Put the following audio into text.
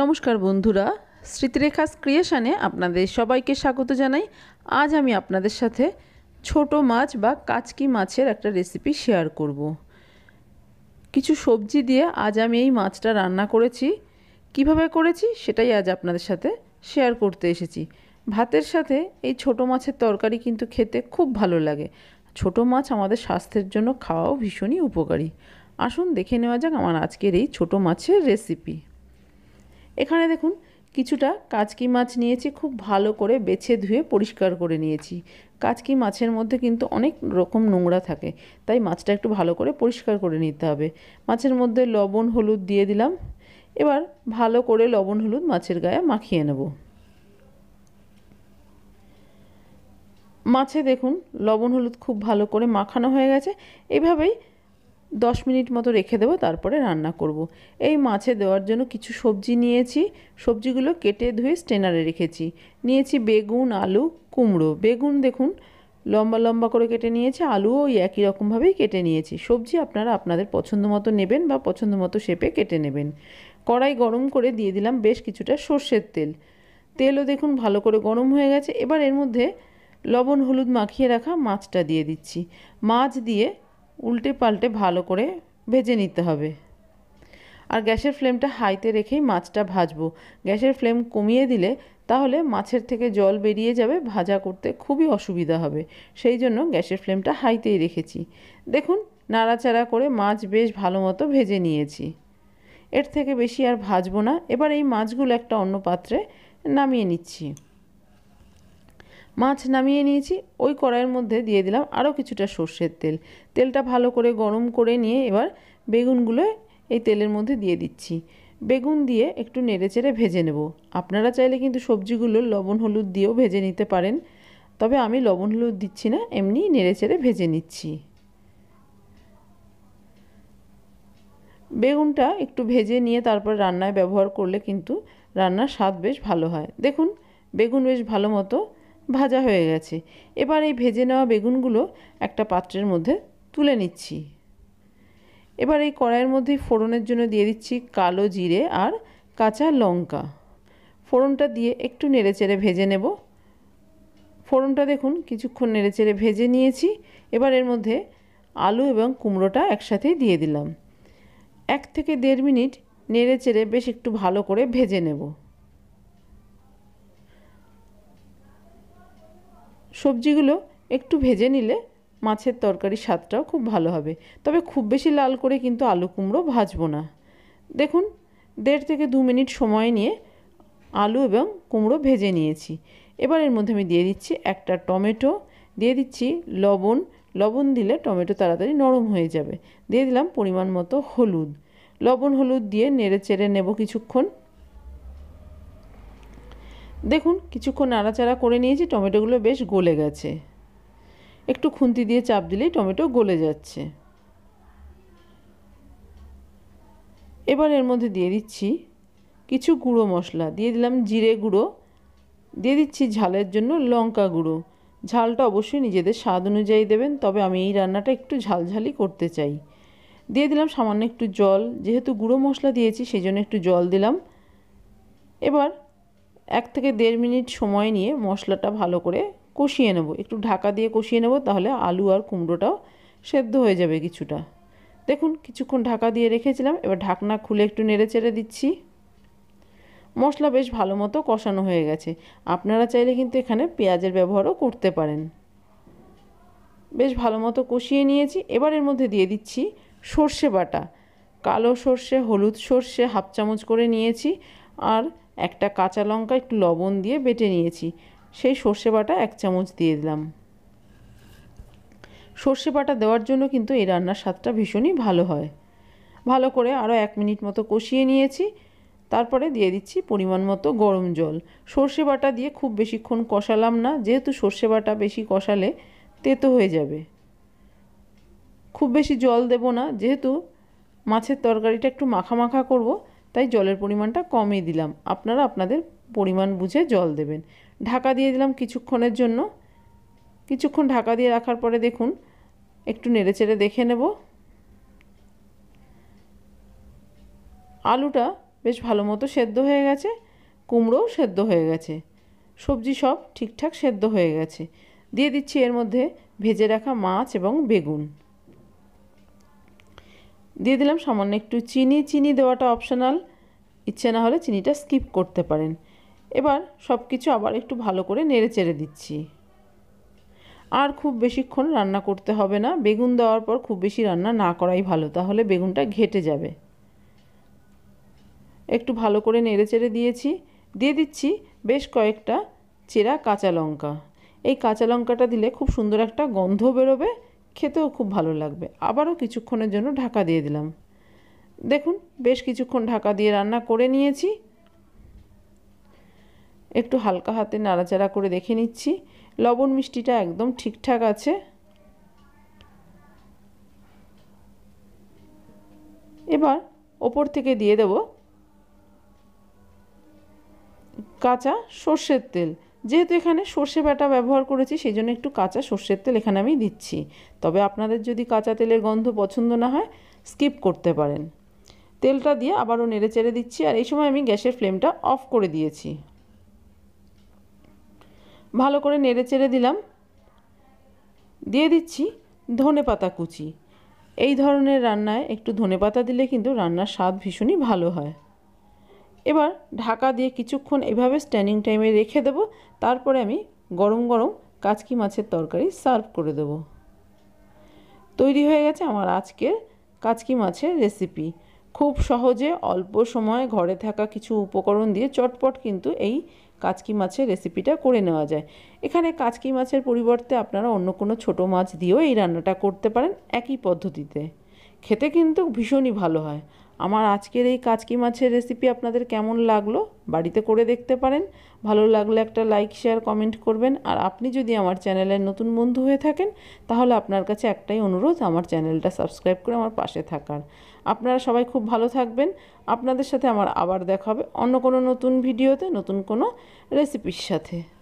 নমস্কার বন্ধুরা স্মৃতিরেখাস ক্রিয়েশানে আপনাদের সবাইকে স্বাগত জানাই আজ আমি আপনাদের সাথে ছোট মাছ বা কাচকি মাছের একটা রেসিপি শেয়ার করব। কিছু সবজি দিয়ে আজ আমি এই মাছটা রান্না করেছি কিভাবে করেছি সেটাই আজ আপনাদের সাথে শেয়ার করতে এসেছি ভাতের সাথে এই ছোট মাছের তরকারি কিন্তু খেতে খুব ভালো লাগে ছোট মাছ আমাদের স্বাস্থ্যের জন্য খাওয়াও ভীষণই উপকারী আসুন দেখে নেওয়া যাক আমার আজকের এই ছোট মাছের রেসিপি এখানে দেখুন কিছুটা কাচকি মাছ নিয়েছি খুব ভালো করে বেছে ধুয়ে পরিষ্কার করে নিয়েছি কাচকি মাছের মধ্যে কিন্তু অনেক রকম নোংরা থাকে তাই মাছটা একটু ভালো করে পরিষ্কার করে নিতে হবে মাছের মধ্যে লবণ হলুদ দিয়ে দিলাম এবার ভালো করে লবণ হলুদ মাছের গায়ে মাখিয়ে নেব মাছে দেখুন লবণ হলুদ খুব ভালো করে মাখানো হয়ে গেছে এভাবেই দশ মিনিট মতো রেখে দেবো তারপরে রান্না করব। এই মাছে দেওয়ার জন্য কিছু সবজি নিয়েছি সবজিগুলো কেটে ধুয়ে স্টেনারে রেখেছি নিয়েছি বেগুন আলু কুমড়ো বেগুন দেখুন লম্বা লম্বা করে কেটে নিয়েছি আলুও ওই একই রকমভাবেই কেটে নিয়েছি সবজি আপনারা আপনাদের পছন্দ মতো নেবেন বা পছন্দ মতো শেপে কেটে নেবেন কড়াই গরম করে দিয়ে দিলাম বেশ কিছুটা সর্ষের তেল তেলও দেখুন ভালো করে গরম হয়ে গেছে এবার এর মধ্যে লবণ হলুদ মাখিয়ে রাখা মাছটা দিয়ে দিচ্ছি মাছ দিয়ে উল্টে পাল্টে ভালো করে ভেজে নিতে হবে আর গ্যাসের ফ্লেমটা হাইতে রেখেই মাছটা ভাজবো গ্যাসের ফ্লেম কমিয়ে দিলে তাহলে মাছের থেকে জল বেরিয়ে যাবে ভাজা করতে খুবই অসুবিধা হবে সেই জন্য গ্যাসের ফ্লেমটা হাইতেই রেখেছি দেখুন নাড়াচাড়া করে মাছ বেশ ভালো মতো ভেজে নিয়েছি এর থেকে বেশি আর ভাজবো না এবার এই মাছগুলো একটা অন্য পাত্রে নামিয়ে নিচ্ছি মাছ নামিয়ে নিয়েছি ওই কড়াইয়ের মধ্যে দিয়ে দিলাম আরও কিছুটা সর্ষের তেল তেলটা ভালো করে গরম করে নিয়ে এবার বেগুনগুলো এই তেলের মধ্যে দিয়ে দিচ্ছি বেগুন দিয়ে একটু নেড়েচেড়ে ভেজে নেব আপনারা চাইলে কিন্তু সবজিগুলো লবণ হলুদ দিয়েও ভেজে নিতে পারেন তবে আমি লবণ হলুদ দিচ্ছি না এমনি নেড়েচেড়ে ভেজে নিচ্ছি বেগুনটা একটু ভেজে নিয়ে তারপর রান্নায় ব্যবহার করলে কিন্তু রান্নার স্বাদ বেশ ভালো হয় দেখুন বেগুন বেশ ভালো মতো ভাজা হয়ে গেছে এবার এই ভেজে নেওয়া বেগুনগুলো একটা পাত্রের মধ্যে তুলে নিচ্ছি এবার এই কড়াইয়ের মধ্যে ফোড়নের জন্য দিয়ে দিচ্ছি কালো জিরে আর কাঁচা লঙ্কা ফোড়নটা দিয়ে একটু নেড়েচেড়ে ভেজে নেব ফোড়নটা দেখুন কিছুক্ষণ নেড়েচেড়ে ভেজে নিয়েছি এবার এর মধ্যে আলু এবং কুমড়োটা একসাথেই দিয়ে দিলাম এক থেকে দেড় মিনিট নেড়েচেড়ে বেশ একটু ভালো করে ভেজে নেব সবজিগুলো একটু ভেজে নিলে মাছের তরকারির স্বাদটাও খুব ভালো হবে তবে খুব বেশি লাল করে কিন্তু আলু কুমড়ো ভাজবো না দেখুন দেড় থেকে দু মিনিট সময় নিয়ে আলু এবং কুমড়ো ভেজে নিয়েছি এবার এর মধ্যে আমি দিয়ে দিচ্ছি একটা টমেটো দিয়ে দিচ্ছি লবণ লবণ দিলে টমেটো তাড়াতাড়ি নরম হয়ে যাবে দিয়ে দিলাম পরিমাণ মতো হলুদ লবণ হলুদ দিয়ে নেড়ে চেড়ে নেব কিছুক্ষণ দেখুন কিছুক্ষণ নাড়াচাড়া করে নিয়েছি টমেটোগুলো বেশ গলে গেছে একটু খুন্তি দিয়ে চাপ দিলেই টমেটো গলে যাচ্ছে এবার এর মধ্যে দিয়ে দিচ্ছি কিছু গুঁড়ো মশলা দিয়ে দিলাম জিরে গুঁড়ো দিয়ে দিচ্ছি ঝালের জন্য লঙ্কা গুঁড়ো ঝালটা অবশ্যই নিজেদের স্বাদ অনুযায়ী দেবেন তবে আমি এই রান্নাটা একটু ঝালঝালি করতে চাই দিয়ে দিলাম সামান্য একটু জল যেহেতু গুঁড়ো মশলা দিয়েছি সেই জন্য একটু জল দিলাম এবার এক থেকে দেড় মিনিট সময় নিয়ে মশলাটা ভালো করে কষিয়ে নেব একটু ঢাকা দিয়ে কষিয়ে নেব তাহলে আলু আর কুমড়োটাও সেদ্ধ হয়ে যাবে কিছুটা দেখুন কিছুক্ষণ ঢাকা দিয়ে রেখেছিলাম এবার ঢাকনা খুলে একটু নেড়ে চেড়ে দিচ্ছি মশলা বেশ ভালো মতো কষানো হয়ে গেছে আপনারা চাইলে কিন্তু এখানে পেঁয়াজের ব্যবহারও করতে পারেন বেশ ভালো মতো কষিয়ে নিয়েছি এবার এর মধ্যে দিয়ে দিচ্ছি সর্ষে বাটা কালো সর্ষে হলুদ সর্ষে হাফ চামচ করে নিয়েছি আর একটা কাঁচা লঙ্কা একটু লবণ দিয়ে বেটে নিয়েছি সেই সর্ষে বাটা এক চামচ দিয়ে দিলাম সর্ষে বাটা দেওয়ার জন্য কিন্তু এই রান্নার স্বাদটা ভীষণই ভালো হয় ভালো করে আরও এক মিনিট মতো কষিয়ে নিয়েছি তারপরে দিয়ে দিচ্ছি পরিমাণ মতো গরম জল সর্ষে বাটা দিয়ে খুব বেশিক্ষণ কষালাম না যেহেতু সর্ষে বাটা বেশি কষালে তেতো হয়ে যাবে খুব বেশি জল দেব না যেহেতু মাছের তরকারিটা একটু মাখা মাখা করব তাই জলের পরিমাণটা কমই দিলাম আপনারা আপনাদের পরিমাণ বুঝে জল দেবেন ঢাকা দিয়ে দিলাম কিছুক্ষণের জন্য কিছুক্ষণ ঢাকা দিয়ে রাখার পরে দেখুন একটু নেড়েচেড়ে দেখে নেব আলুটা বেশ ভালো মতো সেদ্ধ হয়ে গেছে কুমড়োও সেদ্ধ হয়ে গেছে সবজি সব ঠিকঠাক সেদ্ধ হয়ে গেছে দিয়ে দিচ্ছি এর মধ্যে ভেজে রাখা মাছ এবং বেগুন দিয়ে দিলাম সামান্য একটু চিনি চিনি দেওয়াটা অপশনাল ইচ্ছে না হলে চিনিটা স্কিপ করতে পারেন এবার সব কিছু আবার একটু ভালো করে নেড়ে চেড়ে দিচ্ছি আর খুব বেশিক্ষণ রান্না করতে হবে না বেগুন দেওয়ার পর খুব বেশি রান্না না করাই ভালো তাহলে বেগুনটা ঘেটে যাবে একটু ভালো করে নেড়ে চেড়ে দিয়েছি দিয়ে দিচ্ছি বেশ কয়েকটা চেরা কাঁচা লঙ্কা এই কাঁচা লঙ্কাটা দিলে খুব সুন্দর একটা গন্ধ বেরোবে খেতেও খুব ভালো লাগবে আবারও কিছুক্ষণের জন্য ঢাকা দিয়ে দিলাম দেখুন বেশ কিছুক্ষণ ঢাকা দিয়ে রান্না করে নিয়েছি একটু হালকা হাতে নাড়াচাড়া করে দেখে নিচ্ছি লবণ মিষ্টিটা একদম ঠিকঠাক আছে এবার ওপর থেকে দিয়ে দেব কাঁচা সর্ষের তেল যেহেতু এখানে সর্ষে বেটা ব্যবহার করেছি সেই জন্য একটু কাঁচা সর্ষের তেল এখানে আমি দিচ্ছি তবে আপনাদের যদি কাঁচা তেলের গন্ধ পছন্দ না হয় স্কিপ করতে পারেন তেলটা দিয়ে আবারও নেড়ে চেড়ে দিচ্ছি আর এই সময় আমি গ্যাসের ফ্লেমটা অফ করে দিয়েছি ভালো করে নেড়ে চেড়ে দিলাম দিয়ে দিচ্ছি ধনে পাতা কুচি এই ধরনের রান্নায় একটু ধনে পাতা দিলে কিন্তু রান্নার স্বাদ ভীষণই ভালো হয় এবার ঢাকা দিয়ে কিছুক্ষণ এভাবে স্ট্যান্ডিং টাইমে রেখে দেব তারপরে আমি গরম গরম কাচকি মাছের তরকারি সার্ভ করে দেব তৈরি হয়ে গেছে আমার আজকের কাচকি মাছের রেসিপি খুব সহজে অল্প সময় ঘরে থাকা কিছু উপকরণ দিয়ে চটপট কিন্তু এই কাচকি মাছের রেসিপিটা করে নেওয়া যায় এখানে কাচকি মাছের পরিবর্তে আপনারা অন্য কোনো ছোট মাছ দিয়েও এই রান্নাটা করতে পারেন একই পদ্ধতিতে খেতে কিন্তু ভীষণই ভালো হয় আমার আজকের এই কাচকি মাছের রেসিপি আপনাদের কেমন লাগলো বাড়িতে করে দেখতে পারেন ভালো লাগলে একটা লাইক শেয়ার কমেন্ট করবেন আর আপনি যদি আমার চ্যানেলের নতুন বন্ধু হয়ে থাকেন তাহলে আপনার কাছে একটাই অনুরোধ আমার চ্যানেলটা সাবস্ক্রাইব করে আমার পাশে থাকার আপনারা সবাই খুব ভালো থাকবেন আপনাদের সাথে আমার আবার দেখা হবে অন্য কোনো নতুন ভিডিওতে নতুন কোনো রেসিপির সাথে